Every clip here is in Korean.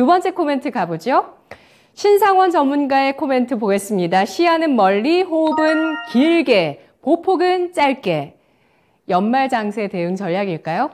두 번째 코멘트 가보죠. 신상원 전문가의 코멘트 보겠습니다. 시야는 멀리, 호흡은 길게, 보폭은 짧게. 연말 장세 대응 전략일까요?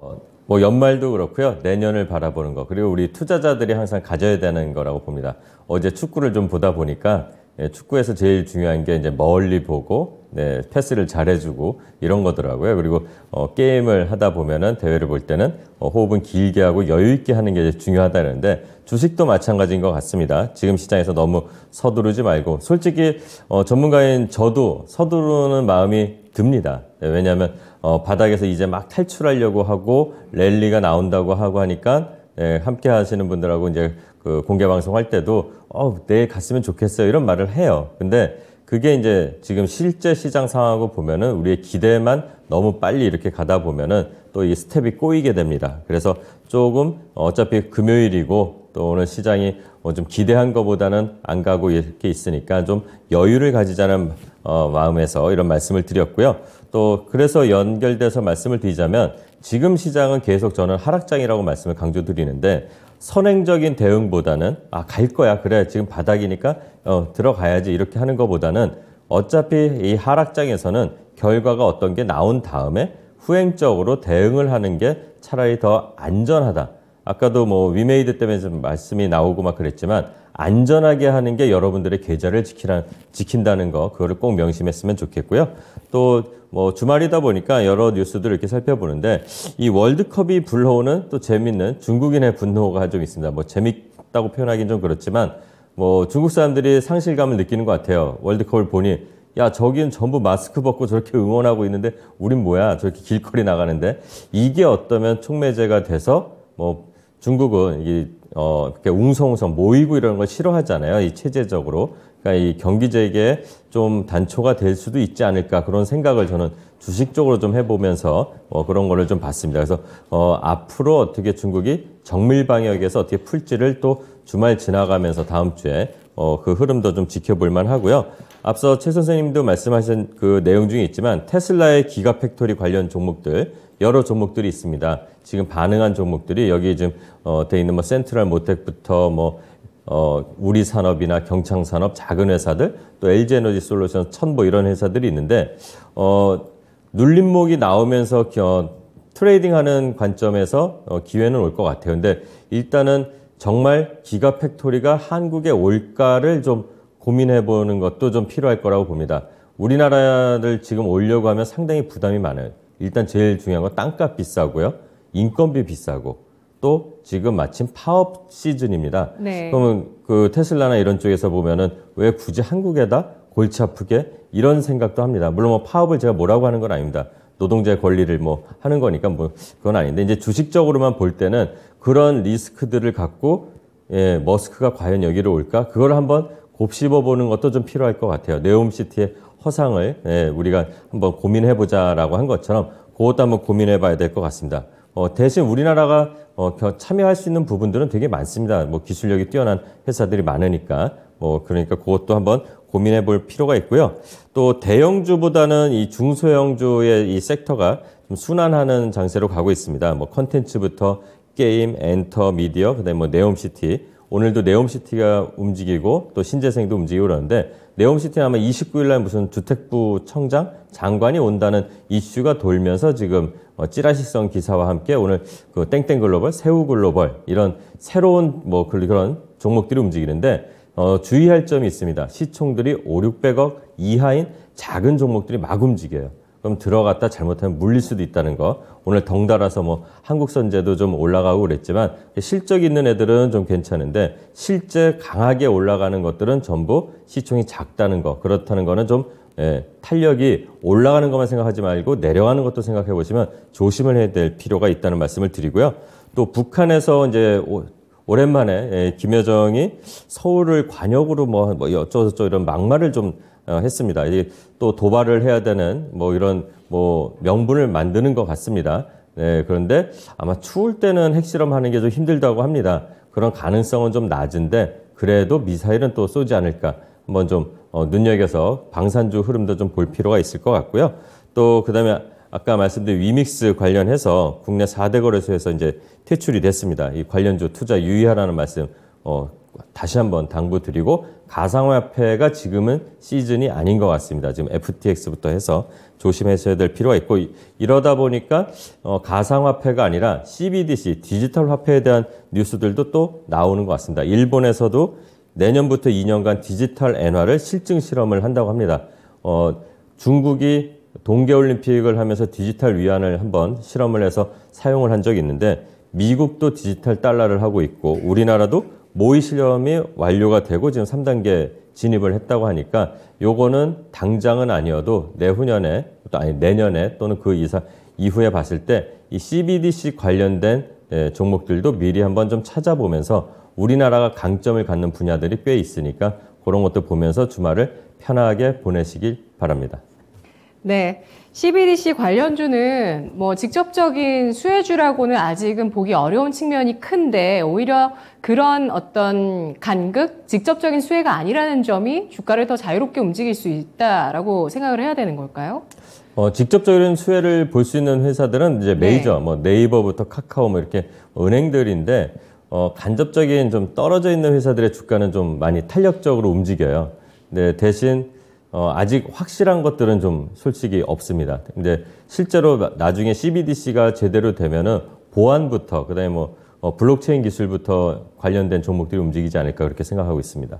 어, 뭐 연말도 그렇고요. 내년을 바라보는 거. 그리고 우리 투자자들이 항상 가져야 되는 거라고 봅니다. 어제 축구를 좀 보다 보니까 예, 축구에서 제일 중요한 게 이제 멀리 보고 네, 패스를 잘해주고 이런 거더라고요. 그리고 어, 게임을 하다 보면은 대회를 볼 때는 어, 호흡은 길게 하고 여유 있게 하는 게 중요하다는데 주식도 마찬가지인 것 같습니다. 지금 시장에서 너무 서두르지 말고 솔직히 어, 전문가인 저도 서두르는 마음이 듭니다. 네, 왜냐하면 어, 바닥에서 이제 막 탈출하려고 하고 랠리가 나온다고 하고 하니까 예, 함께 하시는 분들하고 이제 그 공개 방송할 때도 어, 내일 갔으면 좋겠어요. 이런 말을 해요. 근데 그게 이제 지금 실제 시장 상황하고 보면은 우리의 기대만 너무 빨리 이렇게 가다 보면은 또 이 스텝이 꼬이게 됩니다. 그래서 조금 어차피 금요일이고 또 오늘 시장이 뭐 좀 기대한 것보다는 안 가고 이렇게 있으니까 좀 여유를 가지자는 어, 마음에서 이런 말씀을 드렸고요. 또 그래서 연결돼서 말씀을 드리자면 지금 시장은 계속 저는 하락장이라고 말씀을 강조드리는데 선행적인 대응보다는 아 갈 거야 그래 지금 바닥이니까 어, 들어가야지 이렇게 하는 것보다는 어차피 이 하락장에서는 결과가 어떤 게 나온 다음에 후행적으로 대응을 하는 게 차라리 더 안전하다. 아까도 뭐 위메이드 때문에 좀 말씀이 나오고 막 그랬지만 안전하게 하는 게 여러분들의 계좌를 지키라, 지킨다는 거 그거를 꼭 명심했으면 좋겠고요. 또뭐 주말이다 보니까 여러 뉴스들을 이렇게 살펴보는데 이 월드컵이 불러오는 또 재밌는 중국인의 분노가 좀 있습니다. 뭐 재밌다고 표현하기는 좀 그렇지만 뭐 중국 사람들이 상실감을 느끼는 것 같아요. 월드컵을 보니 야 저긴 전부 마스크 벗고 저렇게 응원하고 있는데 우린 뭐야 저렇게 길거리 나가는데 이게 어떠면 촉매제가 돼서 뭐 중국은 이게 어, 이렇게 웅성웅성 모이고 이런 걸 싫어하잖아요. 이 체제적으로. 그러니까 이 경기제게 좀 단초가 될 수도 있지 않을까 그런 생각을 저는 주식 적으로좀 해보면서 어, 그런 거를 좀 봤습니다. 그래서 어, 앞으로 어떻게 중국이 정밀 방역에서 어떻게 풀지를 또 주말 지나가면서 다음 주에 어, 그 흐름도 좀 지켜볼 만하고요. 앞서 최 선생님도 말씀하신 그 내용 중에 있지만 테슬라의 기가 팩토리 관련 종목들 여러 종목들이 있습니다. 지금 반응한 종목들이 여기 지금 어, 돼 있는 뭐 센트럴 모텍부터 뭐 어, 우리 산업이나 경창 산업 작은 회사들 또 LG 에너지 솔루션 천보 이런 회사들이 있는데 어, 눌림목이 나오면서 어, 트레이딩하는 관점에서 어, 기회는 올 것 같아요. 근데 일단은 정말 기가 팩토리가 한국에 올까를 좀 고민해 보는 것도 좀 필요할 거라고 봅니다. 우리나라를 지금 올려고 하면 상당히 부담이 많아 일단 제일 중요한 건 땅값 비싸고요. 인건비 비싸고 또 지금 마침 파업 시즌입니다. 네. 그러면 그 테슬라나 이런 쪽에서 보면은 왜 굳이 한국에다 골치 아프게 이런 생각도 합니다. 물론 뭐 파업을 제가 뭐라고 하는 건 아닙니다. 노동자의 권리를 뭐 하는 거니까 뭐 그건 아닌데 이제 주식적으로만 볼 때는 그런 리스크들을 갖고 예, 머스크가 과연 여기로 올까? 그걸 한번 곱씹어 보는 것도 좀 필요할 것 같아요. 네옴 시티의 허상을 예, 우리가 한번 고민해 보자라고 한 것처럼 그것도 한번 고민해 봐야 될 것 같습니다. 어, 대신 우리나라가 어, 참여할 수 있는 부분들은 되게 많습니다. 뭐 기술력이 뛰어난 회사들이 많으니까 뭐 그러니까 그것도 한번 고민해 볼 필요가 있고요. 또 대형주보다는 이 중소형주의 이 섹터가 좀 순환하는 장세로 가고 있습니다. 뭐 컨텐츠부터 게임, 엔터, 미디어, 그다음에 뭐 네옴시티 오늘도 네옴시티가 움직이고 또 신재생도 움직이고 그러는데 네옴시티는 아마 29일 날 무슨 주택부 청장 장관이 온다는 이슈가 돌면서 지금 어, 찌라시성 기사와 함께 오늘 그 땡땡 글로벌, 새우 글로벌 이런 새로운 뭐 그런 종목들이 움직이는데 어, 주의할 점이 있습니다. 시총들이 5, 600억 이하인 작은 종목들이 막 움직여요. 좀 들어갔다 잘못하면 물릴 수도 있다는 거. 오늘 덩달아서 뭐 한국선제도 좀 올라가고 그랬지만 실적 있는 애들은 좀 괜찮은데 실제 강하게 올라가는 것들은 전부 시총이 작다는 거. 그렇다는 거는 좀 예, 탄력이 올라가는 것만 생각하지 말고 내려가는 것도 생각해 보시면 조심을 해야 될 필요가 있다는 말씀을 드리고요. 또 북한에서 이제 오랜만에 예, 김여정이 서울을 관역으로 뭐, 뭐 어쩌고저쩌고 이런 막말을 좀 어, 했습니다. 또 도발을 해야 되는 뭐 이런 뭐 명분을 만드는 것 같습니다. 네, 그런데 아마 추울 때는 핵실험하는 게 좀 힘들다고 합니다. 그런 가능성은 좀 낮은데 그래도 미사일은 또 쏘지 않을까 한번 좀 어, 눈여겨서 방산주 흐름도 좀 볼 필요가 있을 것 같고요. 또 그다음에 아까 말씀드린 위믹스 관련해서 국내 4대 거래소에서 이제 퇴출이 됐습니다. 이 관련주 투자 유의하라는 말씀 어, 다시 한번 당부드리고 가상화폐가 지금은 시즌이 아닌 것 같습니다. 지금 FTX부터 해서 조심하셔야 될 필요가 있고 이러다 보니까 어, 가상화폐가 아니라 CBDC 디지털 화폐에 대한 뉴스들도 또 나오는 것 같습니다. 일본에서도 내년부터 2년간 디지털 엔화를 실증 실험을 한다고 합니다. 어, 중국이 동계올림픽을 하면서 디지털 위안을 한번 실험을 해서 사용을 한 적이 있는데 미국도 디지털 달러를 하고 있고 우리나라도 모의 실험이 완료가 되고 지금 3단계 진입을 했다고 하니까 요거는 당장은 아니어도 내후년에 또 아니 내년에 또는 그 이상 이후에 봤을 때 이 CBDC 관련된 예, 종목들도 미리 한번 좀 찾아보면서 우리나라가 강점을 갖는 분야들이 꽤 있으니까 그런 것도 보면서 주말을 편하게 보내시길 바랍니다. 네. CBDC 관련주는 뭐 직접적인 수혜주라고는 아직은 보기 어려운 측면이 큰데 오히려 그런 어떤 간극, 직접적인 수혜가 아니라는 점이 주가를 더 자유롭게 움직일 수 있다라고 생각을 해야 되는 걸까요? 어, 직접적인 수혜를 볼 수 있는 회사들은 이제 네. 메이저, 네. 뭐 네이버부터 카카오 뭐 이렇게 은행들인데 어, 간접적인 좀 떨어져 있는 회사들의 주가는 좀 많이 탄력적으로 움직여요. 네, 대신 어, 아직 확실한 것들은 좀 솔직히 없습니다. 근데 실제로 나중에 CBDC가 제대로 되면은 보안부터 그다음에 뭐 어, 블록체인 기술부터 관련된 종목들이 움직이지 않을까 그렇게 생각하고 있습니다.